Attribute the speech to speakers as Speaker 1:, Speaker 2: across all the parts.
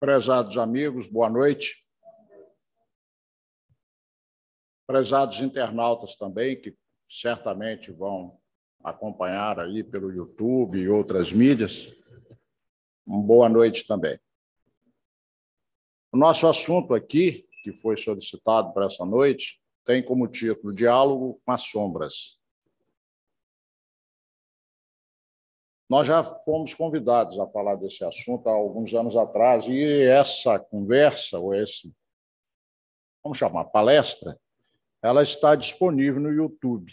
Speaker 1: Prezados amigos, boa noite. Prezados internautas também, que certamente vão acompanhar aí pelo YouTube e outras mídias, boa noite também. O nosso assunto aqui, que foi solicitado para essa noite, tem como título Diálogo com as Sombras. Nós já fomos convidados a falar desse assunto há alguns anos atrás e essa conversa, ou esse, vamos chamar, palestra, ela está disponível no YouTube.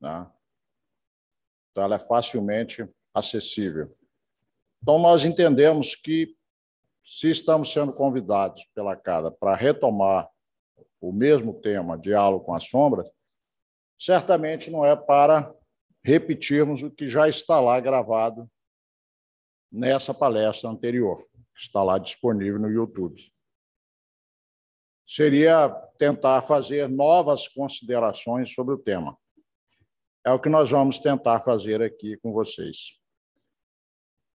Speaker 1: Né? Então, ela é facilmente acessível. Então, nós entendemos que, se estamos sendo convidados pela Casa para retomar o mesmo tema, diálogo com as sombras, certamente não é para repetirmos o que já está lá gravado nessa palestra anterior, que está lá disponível no YouTube. Seria tentar fazer novas considerações sobre o tema. É o que nós vamos tentar fazer aqui com vocês.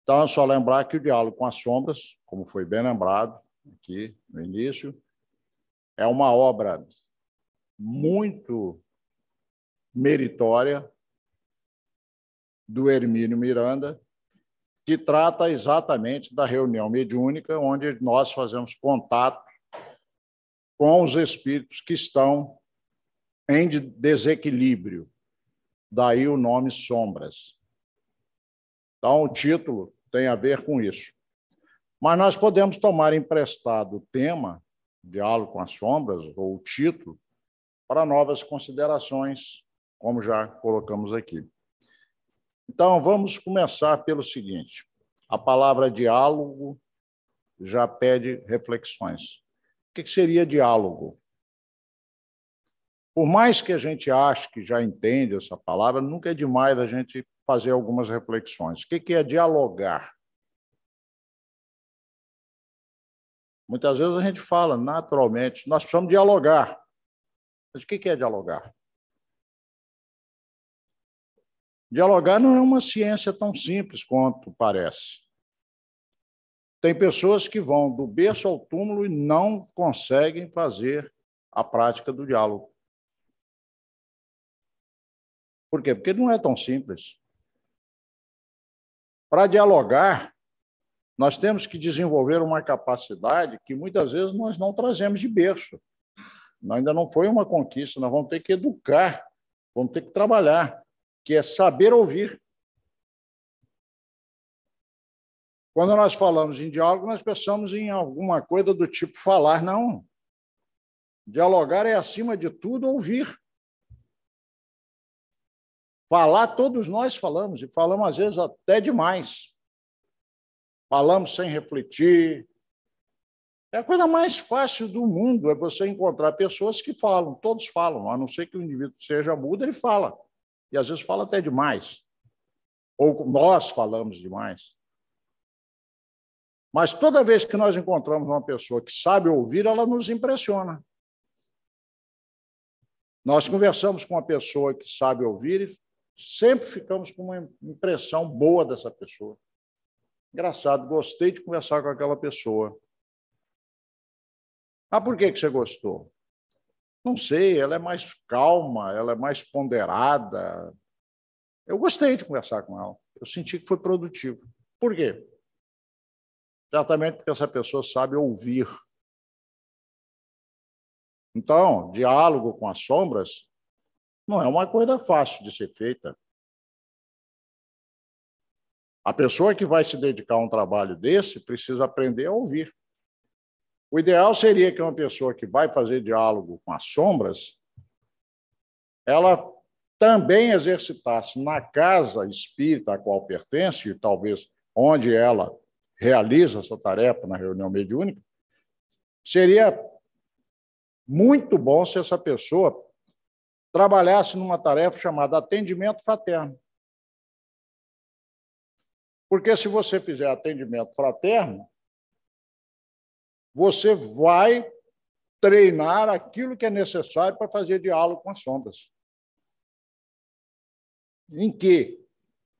Speaker 1: Então, é só lembrar que o diálogo com as sombras, como foi bem lembrado aqui no início, é uma obra muito meritória, do Hermínio Miranda, que trata exatamente da reunião mediúnica, onde nós fazemos contato com os espíritos que estão em desequilíbrio. Daí o nome Sombras. Então, o título tem a ver com isso. Mas nós podemos tomar emprestado o tema, Diálogo com as Sombras, ou o título, para novas considerações, como já colocamos aqui. Então, vamos começar pelo seguinte: a palavra diálogo já pede reflexões. O que seria diálogo? Por mais que a gente ache que já entende essa palavra, nunca é demais a gente fazer algumas reflexões. O que é dialogar? Muitas vezes a gente fala naturalmente, nós precisamos dialogar. Mas o que é dialogar? Dialogar não é uma ciência tão simples quanto parece. Tem pessoas que vão do berço ao túmulo e não conseguem fazer a prática do diálogo. Por quê? Porque não é tão simples. Para dialogar, nós temos que desenvolver uma capacidade que muitas vezes nós não trazemos de berço. Ainda não foi uma conquista, nós vamos ter que educar, vamos ter que trabalhar que é saber ouvir. Quando nós falamos em diálogo, nós pensamos em alguma coisa do tipo falar, não. Dialogar é, acima de tudo, ouvir. Falar, todos nós falamos, e falamos às vezes até demais. Falamos sem refletir. É a coisa mais fácil do mundo é você encontrar pessoas que falam, todos falam, a não ser que o indivíduo seja mudo, ele fala. E às vezes fala até demais. Ou nós falamos demais. Mas toda vez que nós encontramos uma pessoa que sabe ouvir, ela nos impressiona. Nós conversamos com uma pessoa que sabe ouvir e sempre ficamos com uma impressão boa dessa pessoa. Engraçado, gostei de conversar com aquela pessoa. Ah, por que, que você gostou? não sei, ela é mais calma, ela é mais ponderada. Eu gostei de conversar com ela. Eu senti que foi produtivo. Por quê? Certamente porque essa pessoa sabe ouvir. Então, diálogo com as sombras não é uma coisa fácil de ser feita. A pessoa que vai se dedicar a um trabalho desse precisa aprender a ouvir. O ideal seria que uma pessoa que vai fazer diálogo com as sombras, ela também exercitasse na casa espírita a qual pertence, e talvez onde ela realiza essa tarefa na reunião mediúnica, seria muito bom se essa pessoa trabalhasse numa tarefa chamada atendimento fraterno. Porque se você fizer atendimento fraterno, você vai treinar aquilo que é necessário para fazer diálogo com as sombras. Em que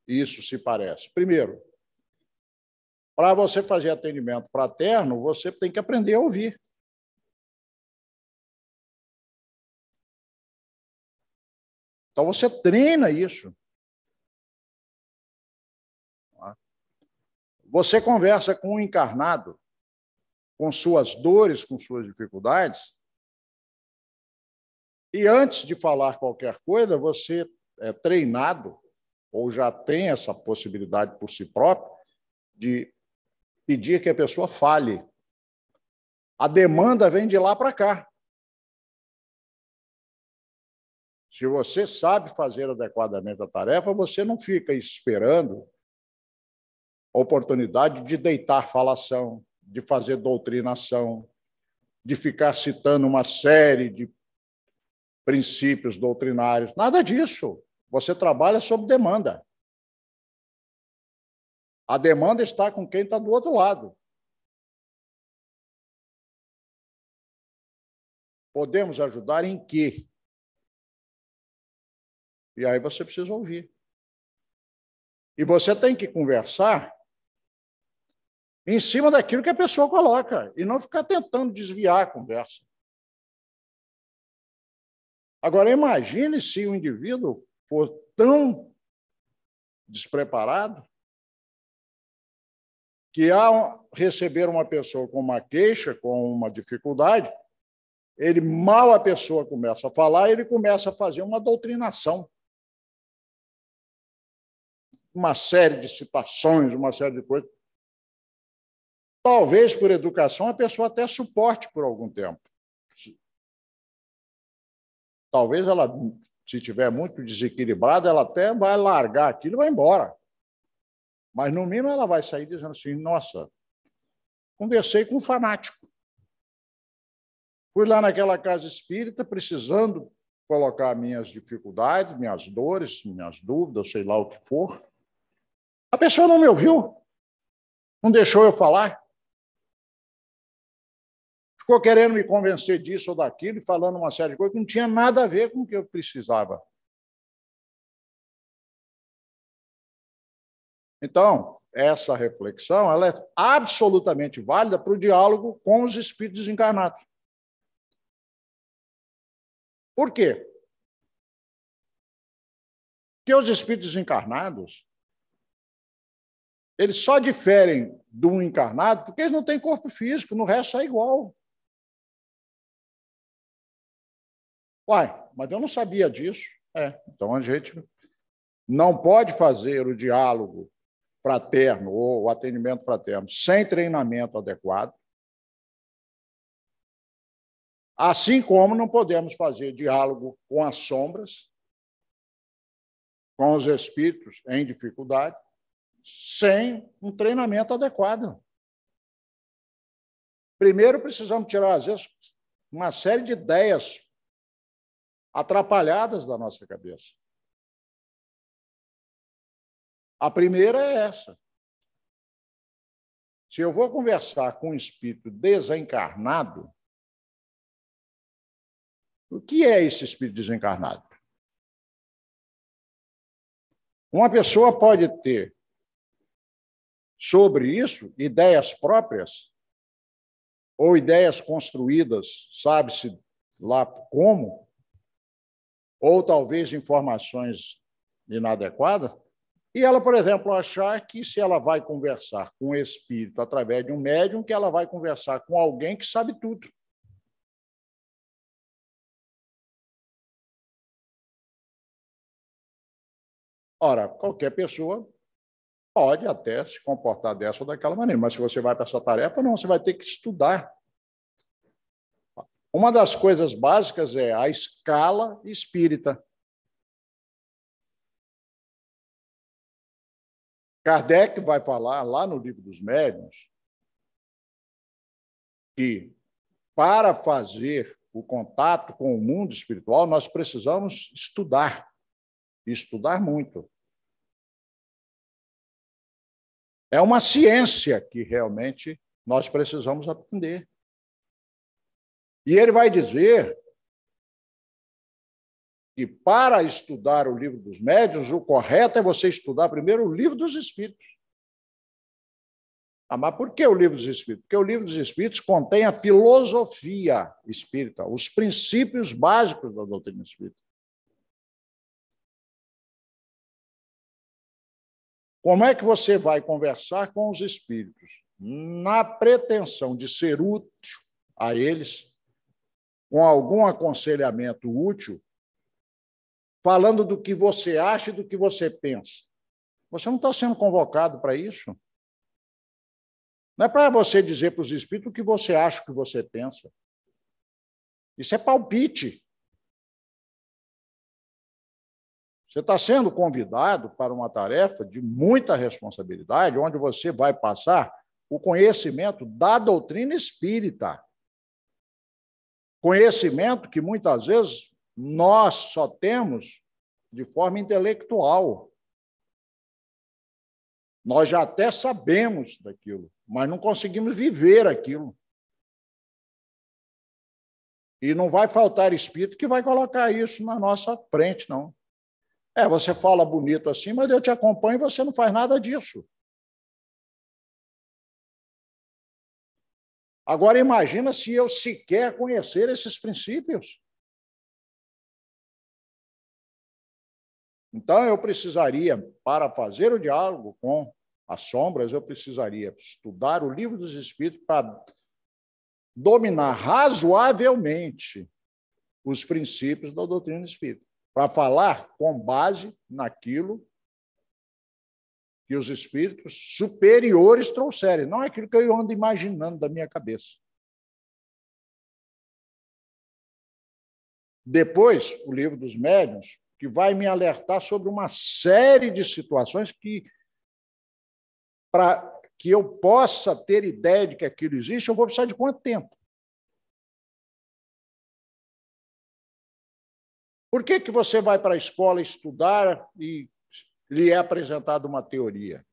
Speaker 1: isso se parece? Primeiro, para você fazer atendimento fraterno, você tem que aprender a ouvir. Então você treina isso. Você conversa com um encarnado, com suas dores, com suas dificuldades. E antes de falar qualquer coisa, você é treinado ou já tem essa possibilidade por si próprio de pedir que a pessoa fale. A demanda vem de lá para cá. Se você sabe fazer adequadamente a tarefa, você não fica esperando oportunidade de deitar falação, de fazer doutrinação, de ficar citando uma série de princípios doutrinários. Nada disso. Você trabalha sob demanda. A demanda está com quem está do outro lado. Podemos ajudar em quê? E aí você precisa ouvir. E você tem que conversar em cima daquilo que a pessoa coloca e não ficar tentando desviar a conversa. Agora, imagine se o indivíduo for tão despreparado que, ao receber uma pessoa com uma queixa, com uma dificuldade, ele mal a pessoa começa a falar, ele começa a fazer uma doutrinação. Uma série de citações, uma série de coisas Talvez por educação a pessoa até suporte por algum tempo. Talvez ela, se tiver muito desequilibrada, ela até vai largar aquilo e vai embora. Mas no mínimo ela vai sair dizendo assim: nossa, conversei com um fanático. Fui lá naquela casa espírita precisando colocar minhas dificuldades, minhas dores, minhas dúvidas, sei lá o que for. A pessoa não me ouviu, não deixou eu falar ficou querendo me convencer disso ou daquilo, e falando uma série de coisas que não tinha nada a ver com o que eu precisava. Então, essa reflexão ela é absolutamente válida para o diálogo com os espíritos encarnados. Por quê? Porque os espíritos encarnados eles só diferem do encarnado porque eles não têm corpo físico, no resto é igual. Pai, mas eu não sabia disso. É, então a gente não pode fazer o diálogo fraterno ou o atendimento fraterno sem treinamento adequado. Assim como não podemos fazer diálogo com as sombras, com os espíritos em dificuldade, sem um treinamento adequado. Primeiro, precisamos tirar, às vezes, uma série de ideias atrapalhadas da nossa cabeça. A primeira é essa. Se eu vou conversar com um espírito desencarnado, o que é esse espírito desencarnado? Uma pessoa pode ter sobre isso ideias próprias ou ideias construídas, sabe-se lá como, ou talvez informações inadequadas, e ela, por exemplo, achar que se ela vai conversar com o espírito através de um médium, que ela vai conversar com alguém que sabe tudo. Ora, qualquer pessoa pode até se comportar dessa ou daquela maneira, mas se você vai para essa tarefa, não, você vai ter que estudar uma das coisas básicas é a escala espírita. Kardec vai falar lá no Livro dos Médiuns que para fazer o contato com o mundo espiritual nós precisamos estudar, estudar muito. É uma ciência que realmente nós precisamos aprender. E ele vai dizer que para estudar o livro dos médiuns, o correto é você estudar primeiro o livro dos espíritos. Ah, mas por que o livro dos espíritos? Porque o livro dos espíritos contém a filosofia espírita, os princípios básicos da doutrina espírita. Como é que você vai conversar com os espíritos? Na pretensão de ser útil a eles, com algum aconselhamento útil, falando do que você acha e do que você pensa. Você não está sendo convocado para isso. Não é para você dizer para os espíritos o que você acha, o que você pensa. Isso é palpite. Você está sendo convidado para uma tarefa de muita responsabilidade, onde você vai passar o conhecimento da doutrina espírita. Conhecimento que muitas vezes nós só temos de forma intelectual. Nós já até sabemos daquilo, mas não conseguimos viver aquilo. E não vai faltar espírito que vai colocar isso na nossa frente, não. É, você fala bonito assim, mas eu te acompanho e você não faz nada disso. Agora imagina se eu sequer conhecer esses princípios. Então eu precisaria, para fazer o diálogo com as sombras, eu precisaria estudar o livro dos Espíritos para dominar razoavelmente os princípios da doutrina espírita, para falar com base naquilo que os espíritos superiores trouxerem, não é aquilo que eu ando imaginando da minha cabeça. Depois, o livro dos médiuns, que vai me alertar sobre uma série de situações que, para que eu possa ter ideia de que aquilo existe, eu vou precisar de quanto tempo? Por que, que você vai para a escola estudar e lhe é apresentada uma teoria.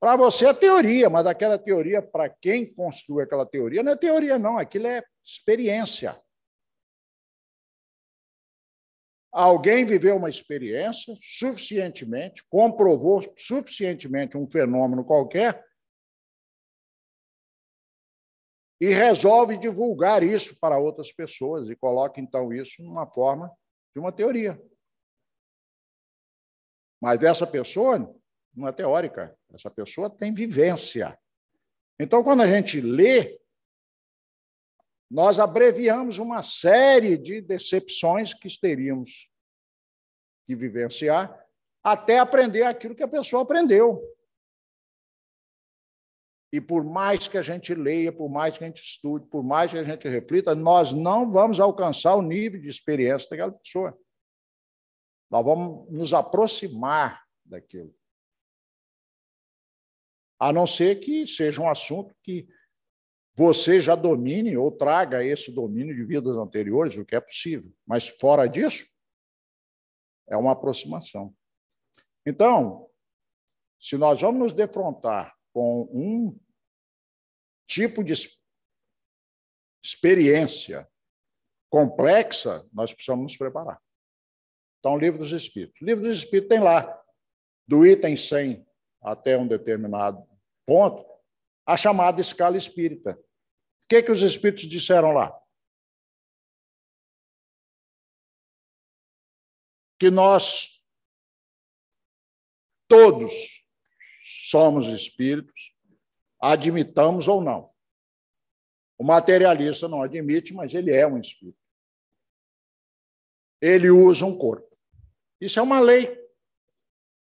Speaker 1: Para você é teoria, mas aquela teoria, para quem construiu aquela teoria, não é teoria, não, aquilo é experiência. Alguém viveu uma experiência suficientemente, comprovou suficientemente um fenômeno qualquer e resolve divulgar isso para outras pessoas e coloca então isso numa forma de uma teoria. Mas essa pessoa não é teórica, essa pessoa tem vivência. Então, quando a gente lê, nós abreviamos uma série de decepções que teríamos que vivenciar até aprender aquilo que a pessoa aprendeu. E por mais que a gente leia, por mais que a gente estude, por mais que a gente reflita, nós não vamos alcançar o nível de experiência daquela pessoa. Nós vamos nos aproximar daquilo. A não ser que seja um assunto que você já domine ou traga esse domínio de vidas anteriores, o que é possível. Mas fora disso, é uma aproximação. Então, se nós vamos nos defrontar com um tipo de experiência complexa, nós precisamos nos preparar. Então, o livro dos Espíritos. O livro dos Espíritos tem lá, do item 100 até um determinado ponto, a chamada escala espírita. O que, que os Espíritos disseram lá? Que nós todos somos espíritos, admitamos ou não. O materialista não admite, mas ele é um espírito ele usa um corpo. Isso é uma lei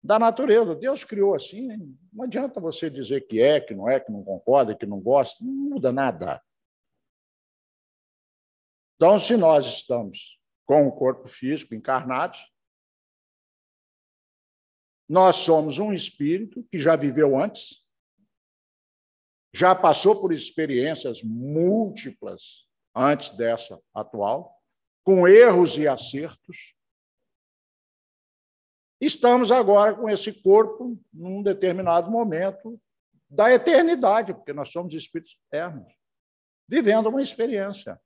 Speaker 1: da natureza. Deus criou assim. Hein? Não adianta você dizer que é, que não é, que não concorda, que não gosta. Não muda nada. Então, se nós estamos com o corpo físico encarnados, nós somos um espírito que já viveu antes, já passou por experiências múltiplas antes dessa atual, com erros e acertos. Estamos agora com esse corpo num determinado momento da eternidade, porque nós somos espíritos eternos, vivendo uma experiência.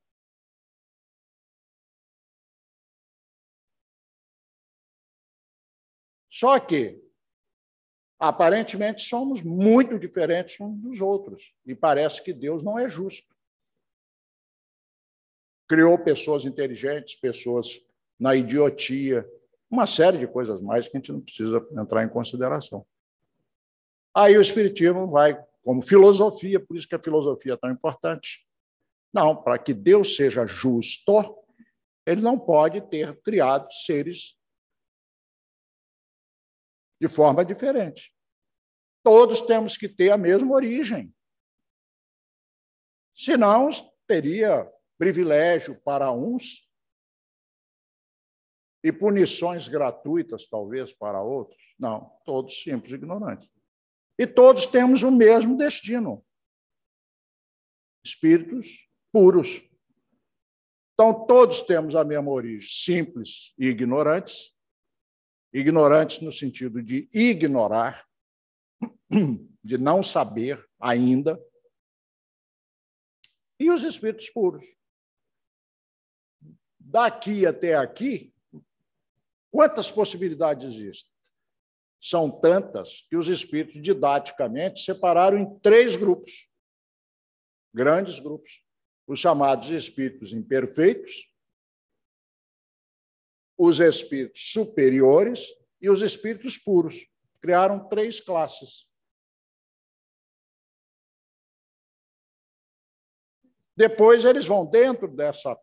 Speaker 1: Só que, aparentemente, somos muito diferentes uns dos outros, e parece que Deus não é justo criou pessoas inteligentes, pessoas na idiotia, uma série de coisas mais que a gente não precisa entrar em consideração. Aí o Espiritismo vai como filosofia, por isso que a filosofia é tão importante. Não, para que Deus seja justo, ele não pode ter criado seres de forma diferente. Todos temos que ter a mesma origem. Senão, teria privilégio para uns e punições gratuitas, talvez, para outros? Não, todos simples ignorantes. E todos temos o mesmo destino: espíritos puros. Então, todos temos a mesma origem, simples e ignorantes. Ignorantes no sentido de ignorar, de não saber ainda. E os espíritos puros, daqui até aqui, quantas possibilidades existem? São tantas que os espíritos didaticamente separaram em três grupos, grandes grupos: os chamados espíritos imperfeitos, os espíritos superiores e os espíritos puros. Criaram três classes. Depois eles vão dentro dessa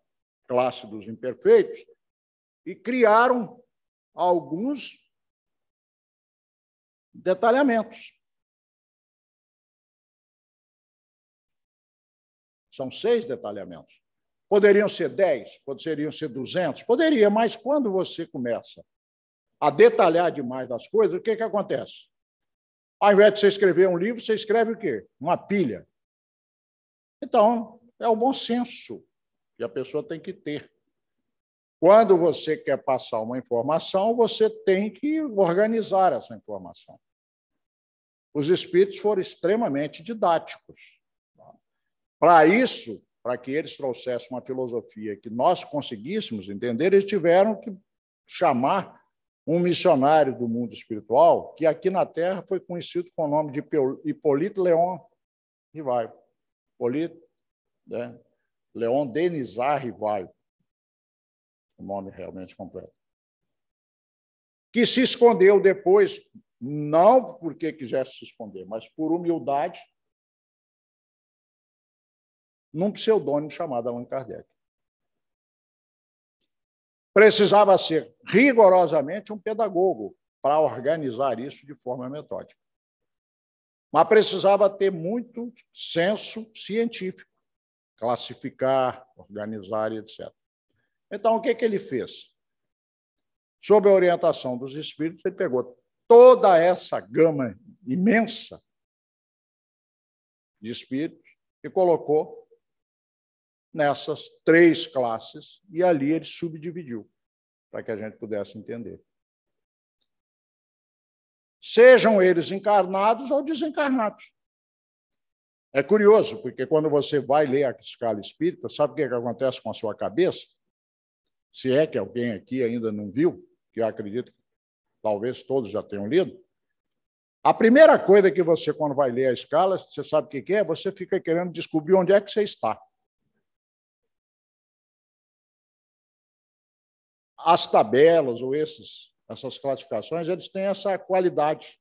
Speaker 1: classe dos imperfeitos, e criaram alguns detalhamentos. São seis detalhamentos. Poderiam ser dez, poderiam ser duzentos, poderia, mas quando você começa a detalhar demais das coisas, o que, que acontece? Ao invés de você escrever um livro, você escreve o quê? Uma pilha. Então, é o bom senso que a pessoa tem que ter. Quando você quer passar uma informação, você tem que organizar essa informação. Os espíritos foram extremamente didáticos. Para isso, para que eles trouxessem uma filosofia que nós conseguíssemos entender, eles tiveram que chamar um missionário do mundo espiritual, que aqui na Terra foi conhecido com o nome de Hipólito Leon Rivaio. Hipólito, né? Leon Denis Rivaio, o nome realmente completo, que se escondeu depois, não porque quisesse se esconder, mas por humildade, num pseudônimo chamado Allan Kardec. Precisava ser rigorosamente um pedagogo para organizar isso de forma metódica. Mas precisava ter muito senso científico classificar, organizar e etc. Então, o que, que ele fez? Sob a orientação dos espíritos, ele pegou toda essa gama imensa de espíritos e colocou nessas três classes, e ali ele subdividiu, para que a gente pudesse entender. Sejam eles encarnados ou desencarnados. É curioso, porque quando você vai ler a escala espírita, sabe o que, é que acontece com a sua cabeça? Se é que alguém aqui ainda não viu, que eu acredito que talvez todos já tenham lido, a primeira coisa que você, quando vai ler a escala, você sabe o que é? Você fica querendo descobrir onde é que você está. As tabelas ou esses, essas classificações, eles têm essa qualidade,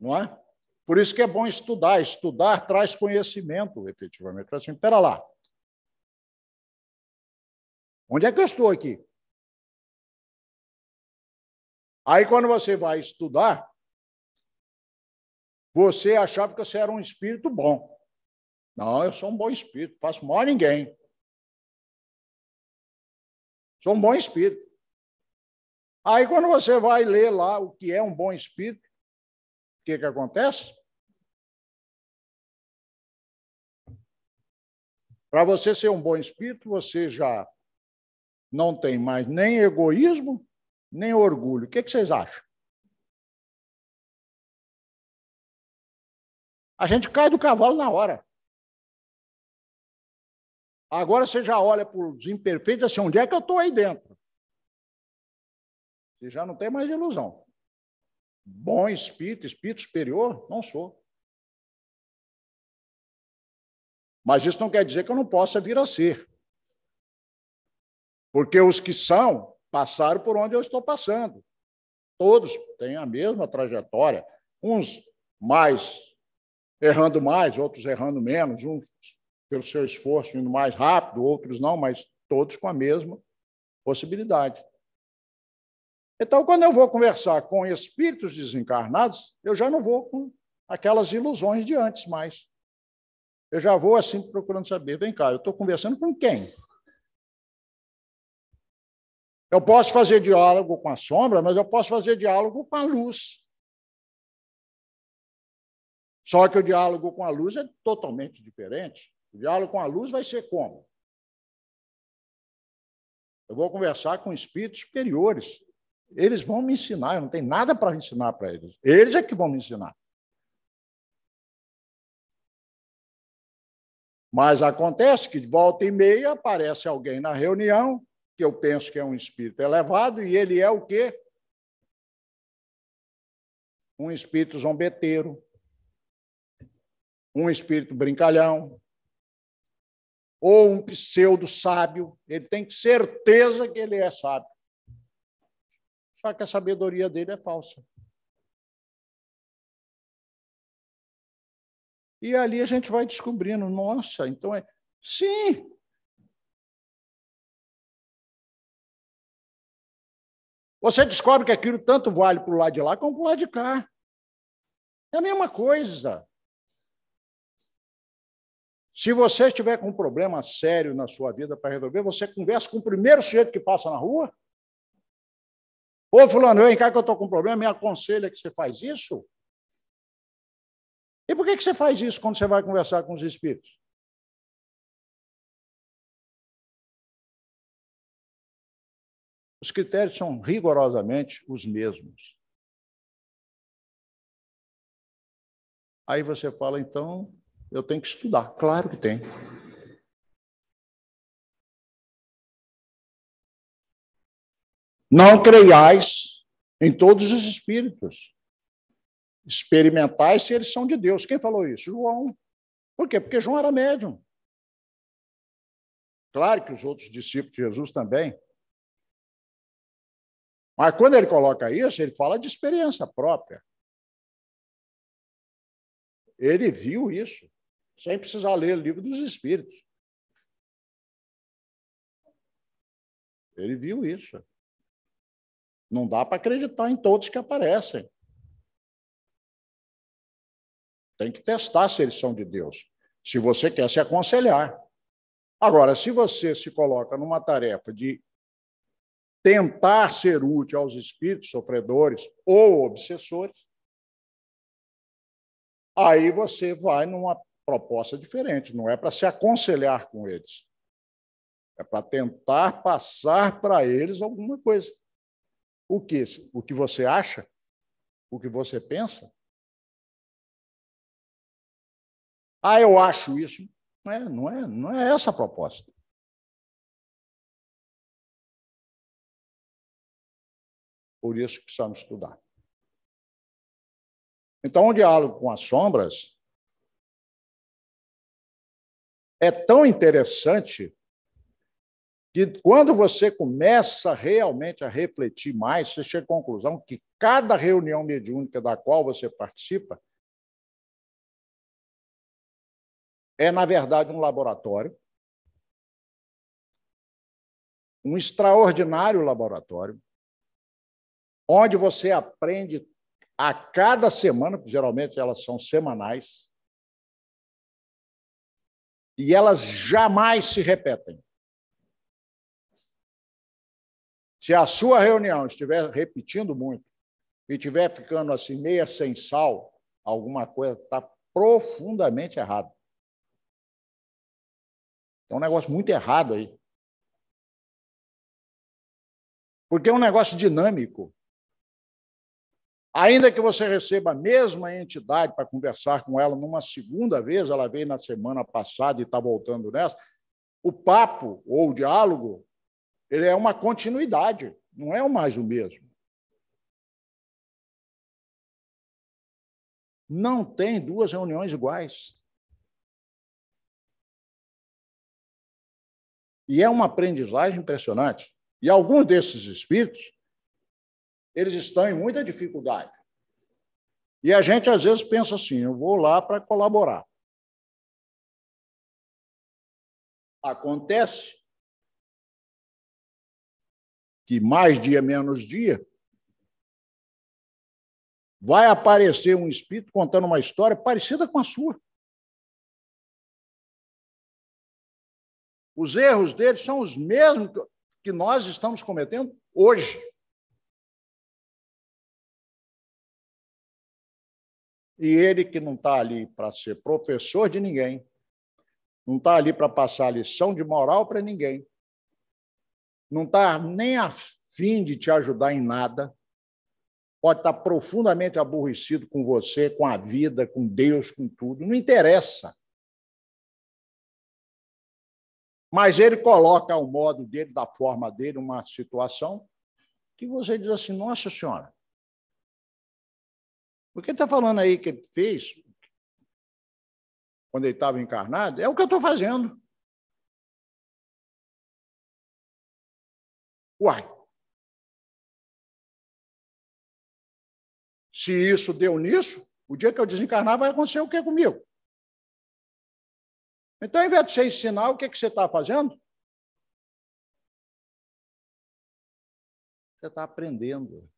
Speaker 1: não é? Por isso que é bom estudar. Estudar traz conhecimento, efetivamente. Fala assim, pera lá. Onde é que eu estou aqui? Aí, quando você vai estudar, você achava que você era um espírito bom. Não, eu sou um bom espírito, faço mal a ninguém. Sou um bom espírito. Aí, quando você vai ler lá o que é um bom espírito, que, que acontece? Para você ser um bom espírito, você já não tem mais nem egoísmo, nem orgulho. O que, que vocês acham? A gente cai do cavalo na hora. Agora você já olha para os imperfeitos assim, onde é que eu estou aí dentro? Você já não tem mais ilusão bom espírito, espírito superior? Não sou. Mas isso não quer dizer que eu não possa vir a ser. Porque os que são passaram por onde eu estou passando. Todos têm a mesma trajetória, uns mais errando mais, outros errando menos, uns pelo seu esforço indo mais rápido, outros não, mas todos com a mesma possibilidade. Então, quando eu vou conversar com espíritos desencarnados, eu já não vou com aquelas ilusões de antes mais. Eu já vou assim procurando saber, vem cá, eu estou conversando com quem? Eu posso fazer diálogo com a sombra, mas eu posso fazer diálogo com a luz. Só que o diálogo com a luz é totalmente diferente. O diálogo com a luz vai ser como? Eu vou conversar com espíritos superiores, eles vão me ensinar, eu não tenho nada para ensinar para eles. Eles é que vão me ensinar. Mas acontece que de volta e meia aparece alguém na reunião, que eu penso que é um espírito elevado, e ele é o quê? Um espírito zombeteiro, um espírito brincalhão, ou um pseudo sábio. Ele tem certeza que ele é sábio só que a sabedoria dele é falsa. E ali a gente vai descobrindo, nossa, então é. Sim! Você descobre que aquilo tanto vale para o lado de lá como para o lado de cá. É a mesma coisa. Se você estiver com um problema sério na sua vida para resolver, você conversa com o primeiro sujeito que passa na rua Ô, fulano, vem cá que eu estou com um problema, me aconselha que você faz isso? E por que, que você faz isso quando você vai conversar com os espíritos? Os critérios são rigorosamente os mesmos. Aí você fala, então, eu tenho que estudar. Claro que tem. Não creiais em todos os espíritos. Experimentais se eles são de Deus. Quem falou isso? João. Por quê? Porque João era médium. Claro que os outros discípulos de Jesus também. Mas quando ele coloca isso, ele fala de experiência própria. Ele viu isso, sem precisar ler o livro dos Espíritos. Ele viu isso. Não dá para acreditar em todos que aparecem. Tem que testar se eles são de Deus, se você quer se aconselhar. Agora, se você se coloca numa tarefa de tentar ser útil aos espíritos sofredores ou obsessores, aí você vai numa proposta diferente, não é para se aconselhar com eles. É para tentar passar para eles alguma coisa o que? O que você acha? O que você pensa? Ah, eu acho isso. Não é, não é, não é essa a proposta. Por isso precisamos estudar. Então, o diálogo com as sombras é tão interessante que quando você começa realmente a refletir mais, você chega à conclusão que cada reunião mediúnica da qual você participa é, na verdade, um laboratório, um extraordinário laboratório, onde você aprende a cada semana, porque geralmente elas são semanais, e elas jamais se repetem. Se a sua reunião estiver repetindo muito e estiver ficando assim meia sem sal, alguma coisa está profundamente errada. É um negócio muito errado aí. Porque é um negócio dinâmico. Ainda que você receba a mesma entidade para conversar com ela numa segunda vez, ela veio na semana passada e está voltando nessa, o papo ou o diálogo ele é uma continuidade, não é o mais o mesmo. Não tem duas reuniões iguais. E é uma aprendizagem impressionante. E alguns desses espíritos, eles estão em muita dificuldade. E a gente às vezes pensa assim: eu vou lá para colaborar. Acontece que mais dia menos dia, vai aparecer um espírito contando uma história parecida com a sua. Os erros deles são os mesmos que nós estamos cometendo hoje. E ele que não está ali para ser professor de ninguém, não está ali para passar lição de moral para ninguém, não está nem afim de te ajudar em nada, pode estar tá profundamente aborrecido com você, com a vida, com Deus, com tudo, não interessa. Mas ele coloca ao modo dele, da forma dele, uma situação que você diz assim: Nossa Senhora, o que ele está falando aí que ele fez, quando ele estava encarnado, é o que eu estou fazendo. Uai. Se isso deu nisso, o dia que eu desencarnar vai acontecer o que comigo? Então, ao invés de você ensinar, o que, é que você está fazendo? Você está aprendendo.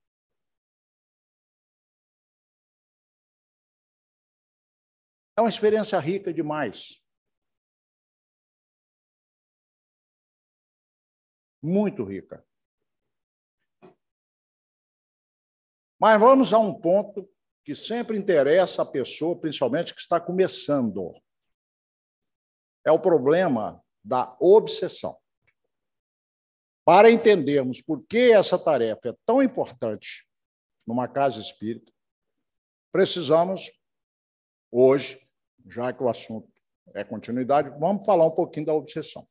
Speaker 1: É uma experiência rica demais. muito rica. Mas vamos a um ponto que sempre interessa a pessoa, principalmente que está começando. É o problema da obsessão. Para entendermos por que essa tarefa é tão importante numa casa espírita, precisamos, hoje, já que o assunto é continuidade, vamos falar um pouquinho da obsessão.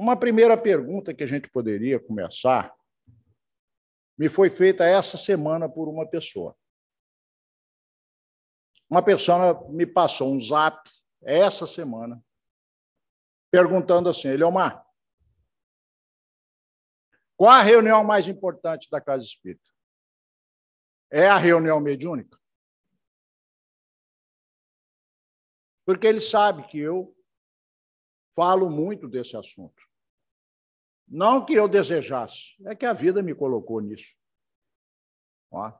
Speaker 1: Uma primeira pergunta que a gente poderia começar me foi feita essa semana por uma pessoa. Uma pessoa me passou um zap essa semana perguntando assim: Eliomar, qual a reunião mais importante da Casa Espírita? É a reunião mediúnica? Porque ele sabe que eu falo muito desse assunto. Não que eu desejasse, é que a vida me colocou nisso. Ó.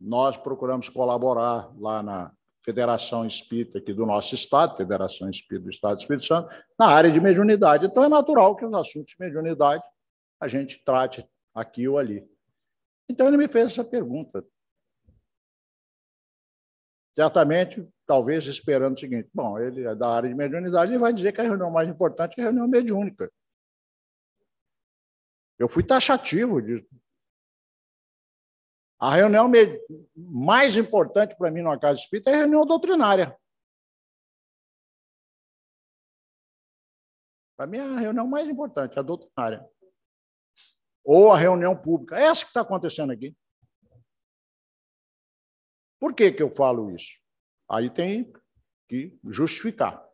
Speaker 1: Nós procuramos colaborar lá na Federação Espírita aqui do nosso Estado, Federação Espírita do Estado do Espírito Santo, na área de mediunidade. Então é natural que os assuntos de mediunidade a gente trate aqui ou ali. Então ele me fez essa pergunta: certamente, talvez esperando o seguinte: bom, ele é da área de mediunidade, ele vai dizer que a reunião mais importante é a reunião mediúnica. Eu fui taxativo disso. A reunião mais importante para mim numa casa espírita é a reunião doutrinária. Para mim, é a reunião mais importante, é a doutrinária. Ou a reunião pública. É essa que está acontecendo aqui. Por que, que eu falo isso? Aí tem que justificar.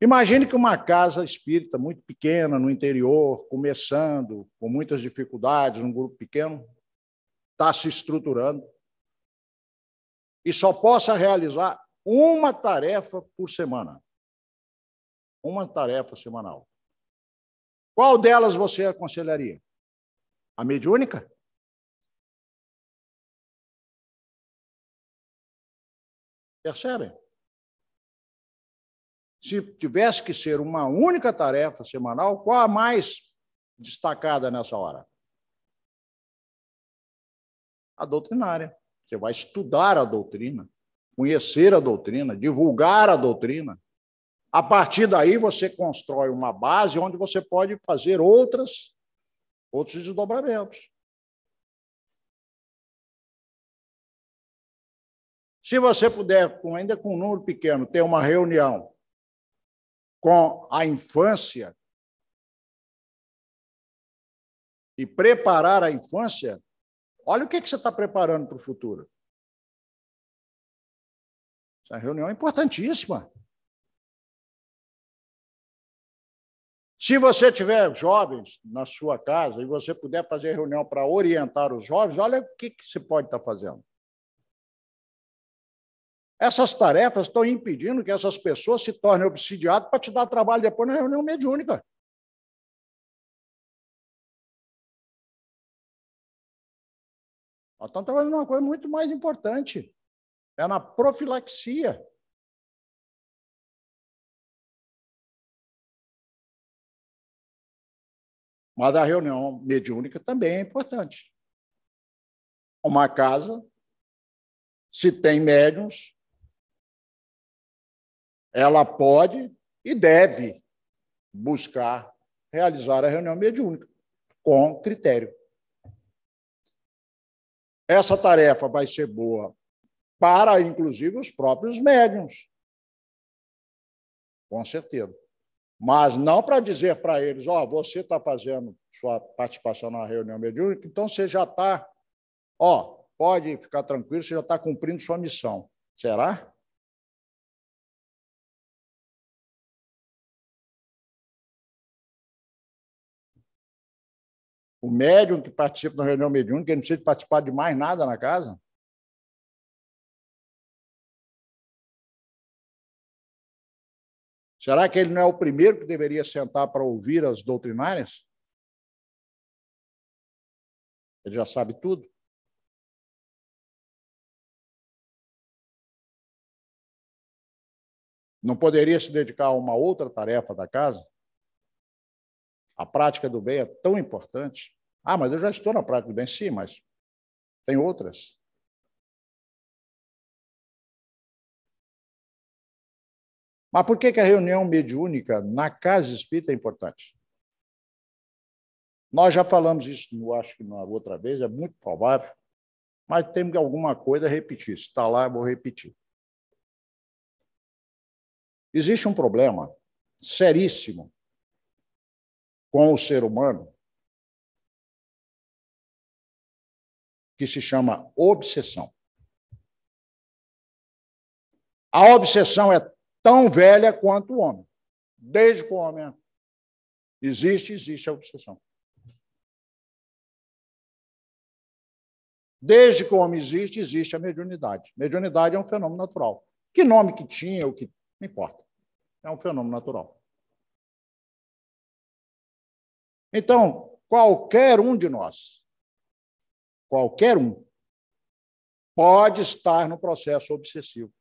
Speaker 1: Imagine que uma casa espírita muito pequena, no interior, começando, com muitas dificuldades, um grupo pequeno, está se estruturando e só possa realizar uma tarefa por semana. Uma tarefa semanal. Qual delas você aconselharia? A mediúnica? Percebem? Se tivesse que ser uma única tarefa semanal, qual a mais destacada nessa hora? A doutrinária. Você vai estudar a doutrina, conhecer a doutrina, divulgar a doutrina. A partir daí você constrói uma base onde você pode fazer outras outros desdobramentos. Se você puder, ainda com um número pequeno, ter uma reunião com a infância e preparar a infância, olha o é que, você está preparando para o futuro. Essa reunião é importantíssima. Se você tiver jovens na sua casa e você puder fazer reunião para orientar os jovens, olha o que você pode estar fazendo. Essas tarefas estão impedindo que essas pessoas se tornem obsidiadas para te dar trabalho depois na reunião mediúnica. Nós estamos trabalhando numa coisa muito mais importante. É na profilaxia. Mas a reunião mediúnica também é importante. Uma casa, se tem médiums, ela pode e deve buscar realizar a reunião mediúnica com critério. Essa tarefa vai ser boa para, inclusive, os próprios médiums. Com certeza. Mas não para dizer para eles, ó, oh, você está fazendo sua participação na reunião mediúnica, então você já está, ó, oh, pode ficar tranquilo, você já está cumprindo sua missão. Será? O médium que participa da reunião mediúnica, ele não precisa participar de mais nada na casa? Será que ele não é o primeiro que deveria sentar para ouvir as doutrinárias? Ele já sabe tudo. Não poderia se dedicar a uma outra tarefa da casa? a prática do bem é tão importante. Ah, mas eu já estou na prática do bem, sim, mas tem outras. Mas por que, que a reunião mediúnica na casa espírita é importante? Nós já falamos isso, não acho que na outra vez, é muito provável, mas temos alguma coisa a repetir. Se está lá, eu vou repetir. Existe um problema seríssimo com o ser humano que se chama obsessão. A obsessão é tão velha quanto o homem. Desde que o homem existe, existe a obsessão. Desde que o homem existe, existe a mediunidade. Mediunidade é um fenômeno natural. Que nome que tinha, o que. Não importa. É um fenômeno natural. Então, qualquer um de nós, qualquer um, pode estar no processo obsessivo.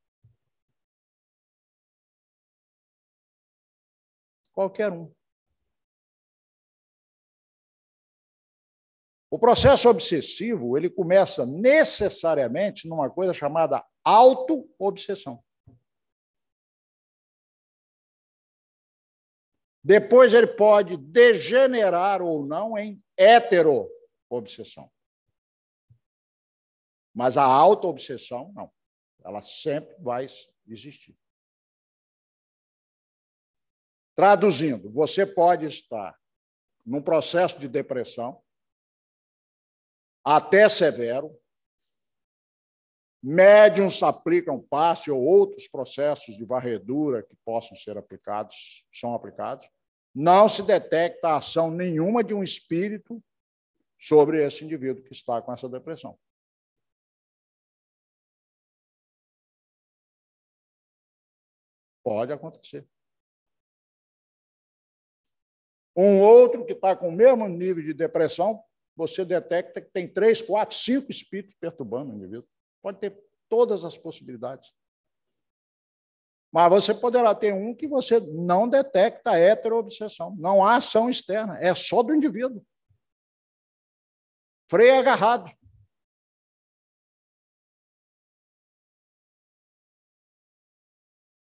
Speaker 1: Qualquer um. O processo obsessivo, ele começa necessariamente numa coisa chamada auto-obsessão. Depois ele pode degenerar ou não em heteroobsessão. Mas a autoobsessão, não. Ela sempre vai existir. Traduzindo, você pode estar num processo de depressão, até severo. Médiums aplicam passe ou outros processos de varredura que possam ser aplicados, são aplicados não se detecta ação nenhuma de um espírito sobre esse indivíduo que está com essa depressão. Pode acontecer. Um outro que está com o mesmo nível de depressão, você detecta que tem três, quatro, cinco espíritos perturbando o indivíduo. Pode ter todas as possibilidades. Mas você poderá ter um que você não detecta heteroobsessão. Não há ação externa, é só do indivíduo. Freio agarrado.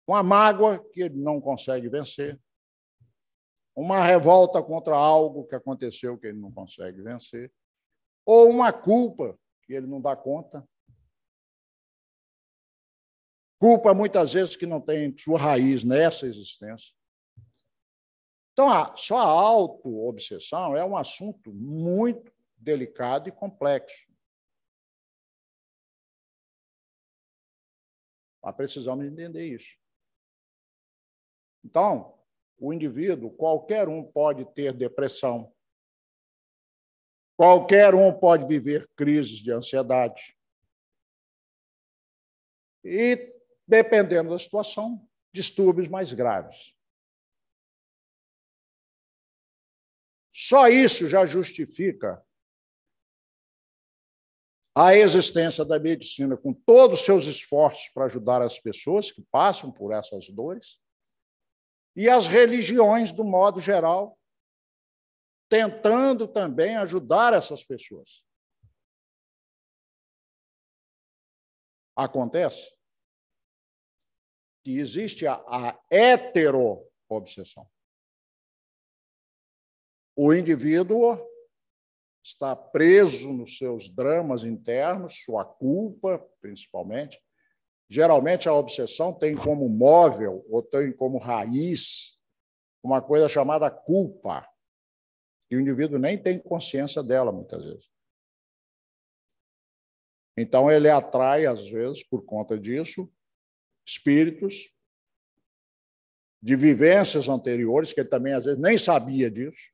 Speaker 1: Uma mágoa que ele não consegue vencer. Uma revolta contra algo que aconteceu que ele não consegue vencer. Ou uma culpa que ele não dá conta. Culpa muitas vezes que não tem sua raiz nessa existência. Então, a, só a autoobsessão é um assunto muito delicado e complexo. Mas precisamos entender isso. Então, o indivíduo, qualquer um pode ter depressão. Qualquer um pode viver crises de ansiedade. E dependendo da situação, distúrbios mais graves. Só isso já justifica a existência da medicina, com todos os seus esforços para ajudar as pessoas que passam por essas dores, e as religiões, do modo geral, tentando também ajudar essas pessoas. Acontece que existe a, a heteroobsessão. O indivíduo está preso nos seus dramas internos, sua culpa, principalmente. Geralmente, a obsessão tem como móvel ou tem como raiz uma coisa chamada culpa, que o indivíduo nem tem consciência dela, muitas vezes. Então, ele atrai, às vezes, por conta disso, espíritos de vivências anteriores, que ele também às vezes nem sabia disso.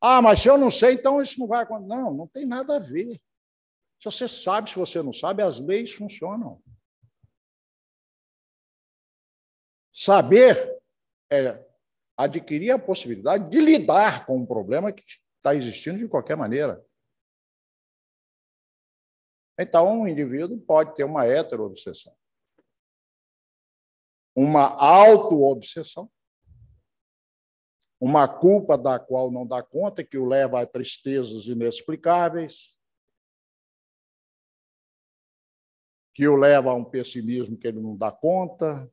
Speaker 1: Ah, mas se eu não sei, então isso não vai acontecer. Não, não tem nada a ver. Se você sabe, se você não sabe, as leis funcionam. Saber é adquirir a possibilidade de lidar com o problema que está existindo de qualquer maneira. Então, um indivíduo pode ter uma heteroobsessão, uma autoobsessão, uma culpa da qual não dá conta, que o leva a tristezas inexplicáveis, que o leva a um pessimismo que ele não dá conta,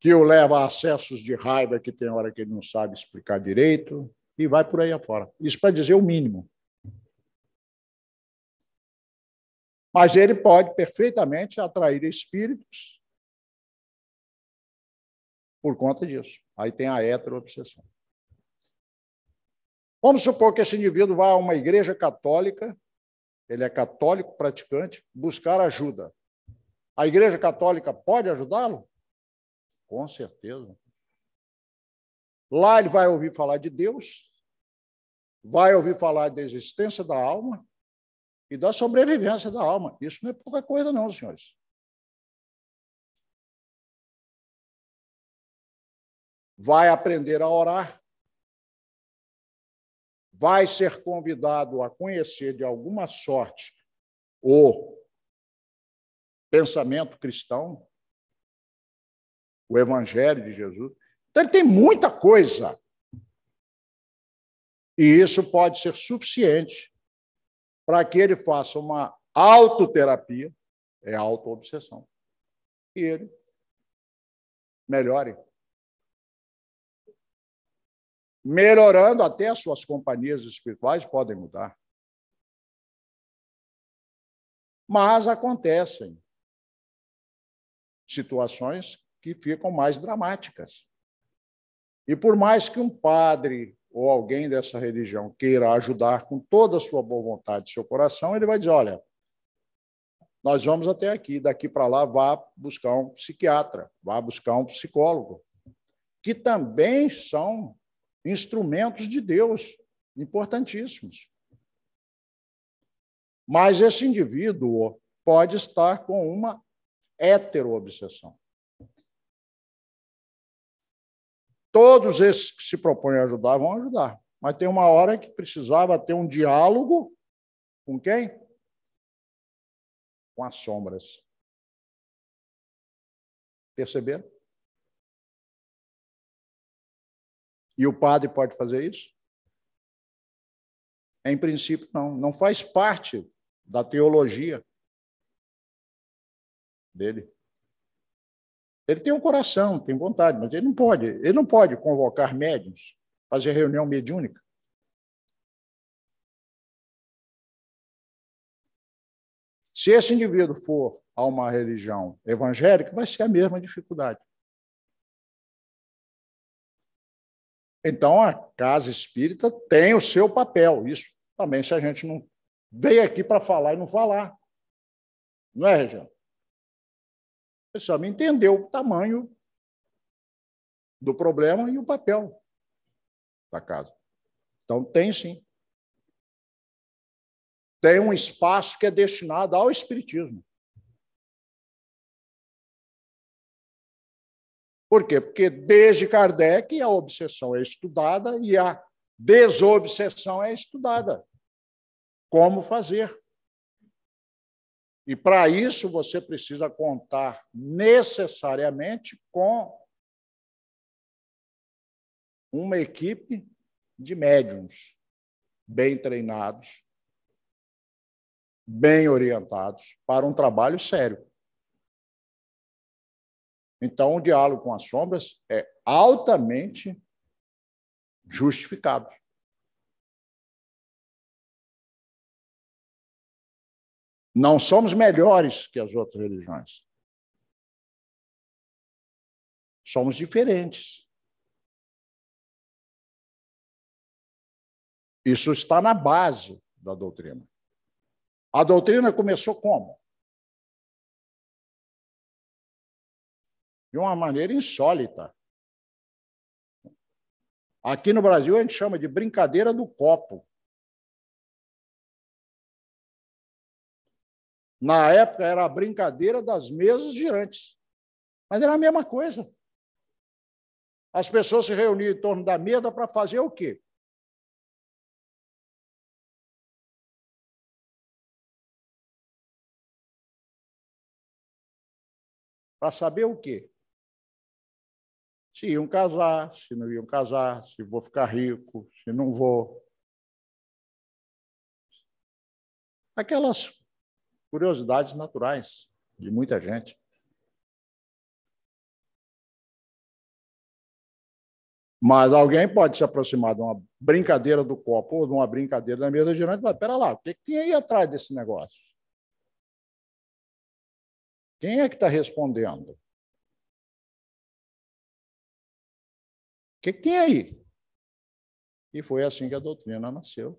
Speaker 1: que o leva a acessos de raiva que tem hora que ele não sabe explicar direito e vai por aí afora. Isso para dizer o mínimo. Mas ele pode perfeitamente atrair espíritos por conta disso. Aí tem a obsessão Vamos supor que esse indivíduo vá a uma igreja católica, ele é católico praticante, buscar ajuda. A igreja católica pode ajudá-lo? Com certeza. Lá ele vai ouvir falar de Deus, vai ouvir falar da existência da alma e da sobrevivência da alma. Isso não é pouca coisa, não, senhores. Vai aprender a orar, vai ser convidado a conhecer de alguma sorte o pensamento cristão, o Evangelho de Jesus então, ele tem muita coisa. E isso pode ser suficiente para que ele faça uma autoterapia, é autoobsessão, e ele melhore. Melhorando, até as suas companhias espirituais podem mudar. Mas acontecem situações que ficam mais dramáticas. E por mais que um padre ou alguém dessa religião queira ajudar com toda a sua boa vontade, e seu coração, ele vai dizer: olha, nós vamos até aqui, daqui para lá vá buscar um psiquiatra, vá buscar um psicólogo, que também são instrumentos de Deus importantíssimos. Mas esse indivíduo pode estar com uma heteroobsessão. Todos esses que se propõem a ajudar vão ajudar. Mas tem uma hora que precisava ter um diálogo com quem? Com as sombras. Perceberam? E o padre pode fazer isso? Em princípio, não. Não faz parte da teologia dele. Ele tem um coração, tem vontade, mas ele não pode, ele não pode convocar médiums, fazer reunião mediúnica. Se esse indivíduo for a uma religião evangélica, vai ser a mesma dificuldade. Então, a casa espírita tem o seu papel. Isso também, se a gente não veio aqui para falar e não falar. Não é, Regiane? precisamos entendeu o tamanho do problema e o papel da casa. Então, tem sim. Tem um espaço que é destinado ao espiritismo. Por quê? Porque desde Kardec a obsessão é estudada e a desobsessão é estudada. Como fazer? E para isso você precisa contar necessariamente com uma equipe de médiums bem treinados, bem orientados para um trabalho sério. Então, o diálogo com as sombras é altamente justificado. Não somos melhores que as outras religiões. Somos diferentes. Isso está na base da doutrina. A doutrina começou como? De uma maneira insólita. Aqui no Brasil a gente chama de brincadeira do copo. Na época era a brincadeira das mesas girantes. Mas era a mesma coisa. As pessoas se reuniam em torno da mesa para fazer o quê? Para saber o quê? Se iam casar, se não iam casar, se vou ficar rico, se não vou. Aquelas curiosidades naturais de muita gente. Mas alguém pode se aproximar de uma brincadeira do copo ou de uma brincadeira da mesa girante e falar: pera lá, o que, que tem aí atrás desse negócio? Quem é que está respondendo? O que, que tem aí? E foi assim que a doutrina nasceu.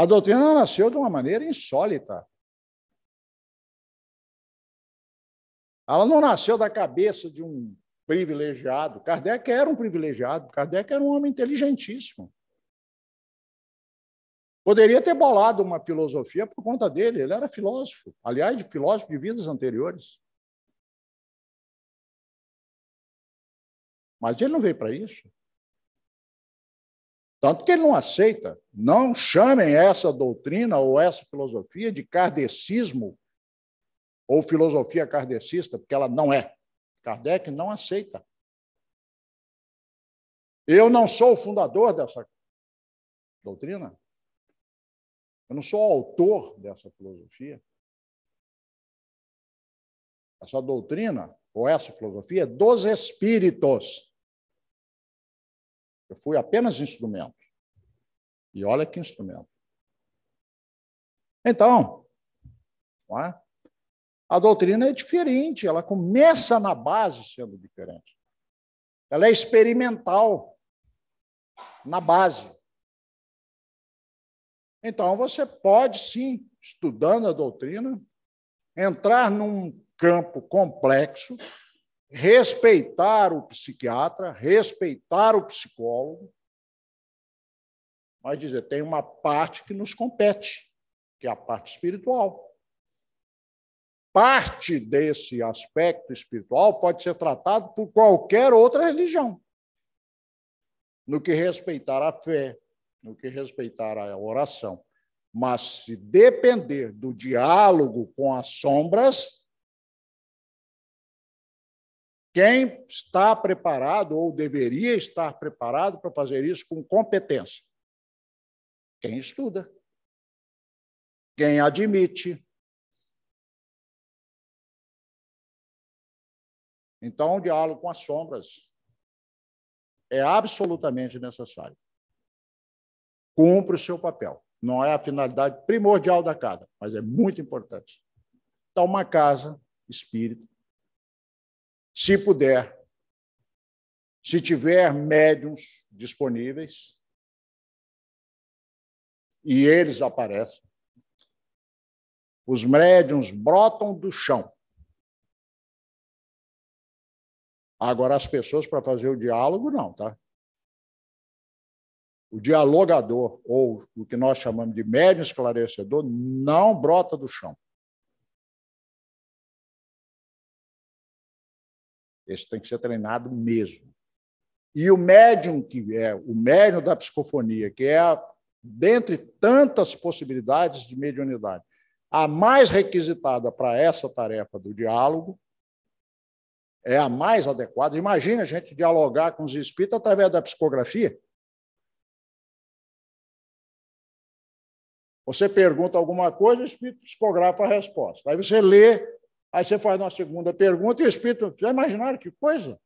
Speaker 1: A doutrina nasceu de uma maneira insólita. Ela não nasceu da cabeça de um privilegiado. Kardec era um privilegiado, Kardec era um homem inteligentíssimo. Poderia ter bolado uma filosofia por conta dele, ele era filósofo, aliás, de filósofo de vidas anteriores. Mas ele não veio para isso. Tanto que ele não aceita. Não chamem essa doutrina ou essa filosofia de kardecismo ou filosofia kardecista, porque ela não é. Kardec não aceita. Eu não sou o fundador dessa doutrina. Eu não sou o autor dessa filosofia. Essa doutrina ou essa filosofia é dos espíritos. Eu fui apenas instrumento. E olha que instrumento. Então, é? a doutrina é diferente, ela começa na base sendo diferente. Ela é experimental, na base. Então, você pode sim, estudando a doutrina, entrar num campo complexo respeitar o psiquiatra, respeitar o psicólogo, mas dizer, tem uma parte que nos compete, que é a parte espiritual. Parte desse aspecto espiritual pode ser tratado por qualquer outra religião. No que respeitar a fé, no que respeitar a oração. Mas se depender do diálogo com as sombras, quem está preparado ou deveria estar preparado para fazer isso com competência? Quem estuda, quem admite. Então, o diálogo com as sombras é absolutamente necessário. Cumpre o seu papel. Não é a finalidade primordial da casa, mas é muito importante. Então, uma casa espírita se puder, se tiver médiums disponíveis, e eles aparecem, os médiums brotam do chão. Agora, as pessoas para fazer o diálogo, não, tá? O dialogador, ou o que nós chamamos de médium esclarecedor, não brota do chão. Esse tem que ser treinado mesmo. E o médium, que é o médium da psicofonia, que é, dentre tantas possibilidades de mediunidade, a mais requisitada para essa tarefa do diálogo, é a mais adequada. Imagina a gente dialogar com os espíritos através da psicografia. Você pergunta alguma coisa, o espírito psicografa a resposta. Aí você lê Aí você faz uma segunda pergunta e o espírito, já imaginaram que coisa?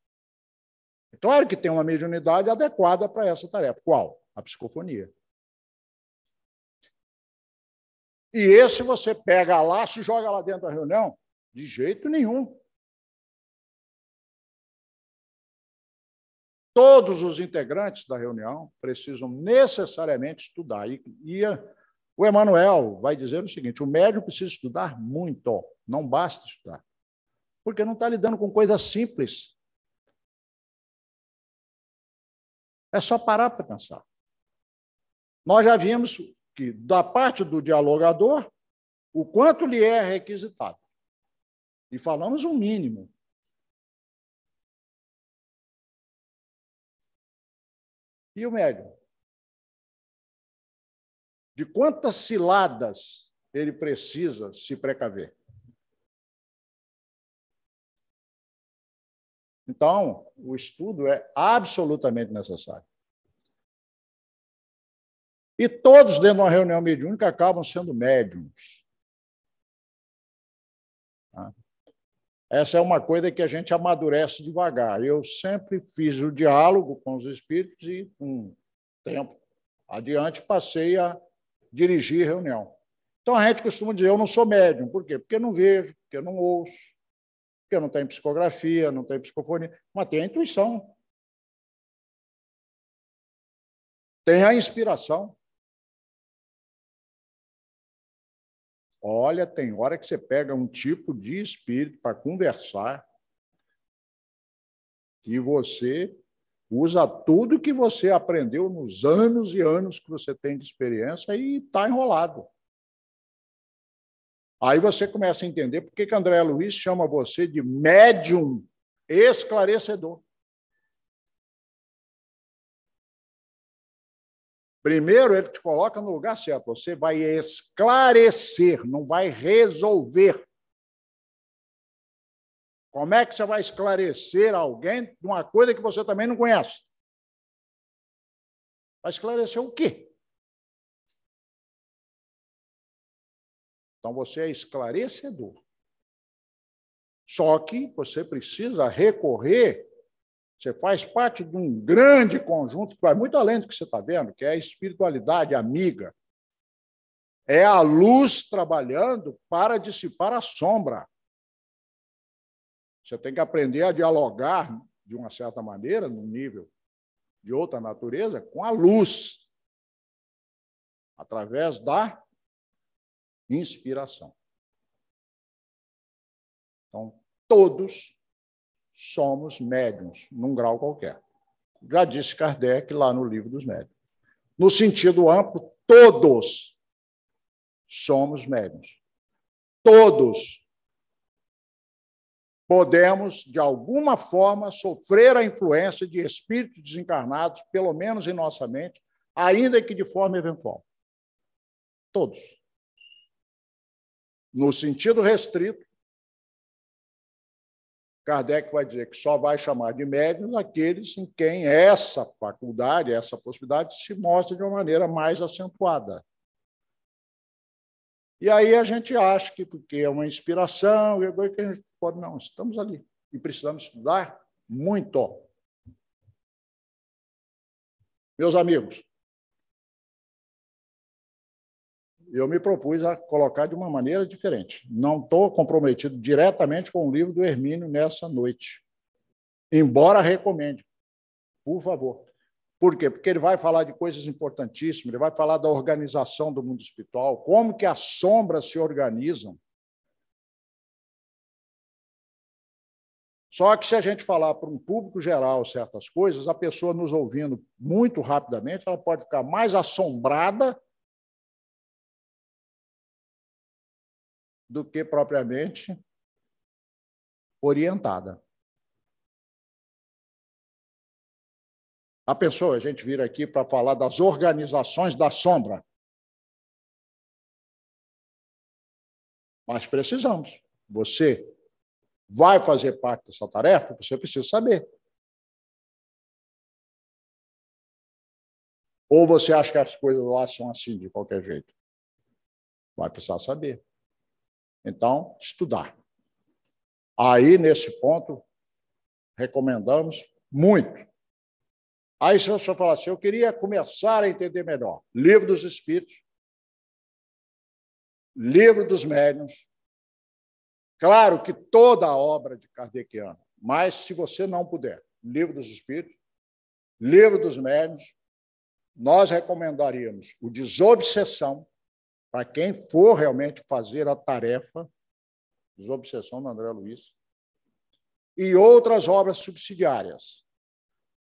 Speaker 1: Claro que tem uma mediunidade adequada para essa tarefa. Qual? A psicofonia. E esse você pega lá, se joga lá dentro da reunião? De jeito nenhum. Todos os integrantes da reunião precisam necessariamente estudar. E, e eh, o Emanuel vai dizer o seguinte: o médium precisa estudar muito. Não basta estudar. Porque não está lidando com coisas simples. É só parar para pensar. Nós já vimos que, da parte do dialogador, o quanto lhe é requisitado. E falamos um mínimo. E o médium? De quantas ciladas ele precisa se precaver? Então, o estudo é absolutamente necessário. E todos dentro de uma reunião mediúnica acabam sendo médiums. Tá? Essa é uma coisa que a gente amadurece devagar. Eu sempre fiz o diálogo com os espíritos e, um tempo adiante, passei a dirigir reunião. Então a gente costuma dizer: eu não sou médium. Por quê? Porque não vejo, porque não ouço porque não tem psicografia, não tem psicofonia, mas tem a intuição. Tem a inspiração. Olha, tem hora que você pega um tipo de espírito para conversar e você usa tudo que você aprendeu nos anos e anos que você tem de experiência e está enrolado. Aí você começa a entender por que, que André Luiz chama você de médium esclarecedor. Primeiro, ele te coloca no lugar certo. Você vai esclarecer, não vai resolver. Como é que você vai esclarecer alguém de uma coisa que você também não conhece? Vai esclarecer o quê? Então você é esclarecedor. Só que você precisa recorrer, você faz parte de um grande conjunto que vai muito além do que você está vendo, que é a espiritualidade amiga. É a luz trabalhando para dissipar a sombra. Você tem que aprender a dialogar, de uma certa maneira, num nível de outra natureza, com a luz, através da inspiração. Então, todos somos médiums, num grau qualquer. Já disse Kardec lá no Livro dos Médiuns. No sentido amplo, todos somos médiums. Todos podemos, de alguma forma, sofrer a influência de espíritos desencarnados, pelo menos em nossa mente, ainda que de forma eventual. Todos no sentido restrito, Kardec vai dizer que só vai chamar de médiums aqueles em quem essa faculdade, essa possibilidade se mostra de uma maneira mais acentuada. E aí a gente acha que porque é uma inspiração, que a gente pode não, estamos ali e precisamos estudar muito. Meus amigos, eu me propus a colocar de uma maneira diferente. Não estou comprometido diretamente com o livro do Hermínio nessa noite. Embora recomende, por favor. Por quê? Porque ele vai falar de coisas importantíssimas, ele vai falar da organização do mundo espiritual, como que as sombras se organizam. Só que se a gente falar para um público geral certas coisas, a pessoa nos ouvindo muito rapidamente, ela pode ficar mais assombrada do que propriamente orientada. A pessoa, a gente vir aqui para falar das organizações da sombra. Mas precisamos. Você vai fazer parte dessa tarefa, você precisa saber. Ou você acha que as coisas lá são assim, de qualquer jeito? Vai precisar saber. Então, estudar. Aí, nesse ponto, recomendamos muito. Aí, se eu só falar assim, eu queria começar a entender melhor. Livro dos Espíritos, Livro dos Médiuns, claro que toda a obra de Kardeciano, mas se você não puder, Livro dos Espíritos, Livro dos Médiuns, nós recomendaríamos o Desobsessão, para quem for realmente fazer a tarefa, desobsessão do André Luiz, e outras obras subsidiárias.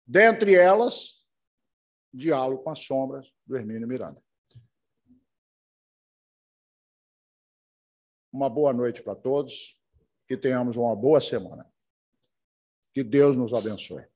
Speaker 1: Dentre elas, Diálogo com as Sombras, do Hermínio Miranda. Uma boa noite para todos, que tenhamos uma boa semana. Que Deus nos abençoe.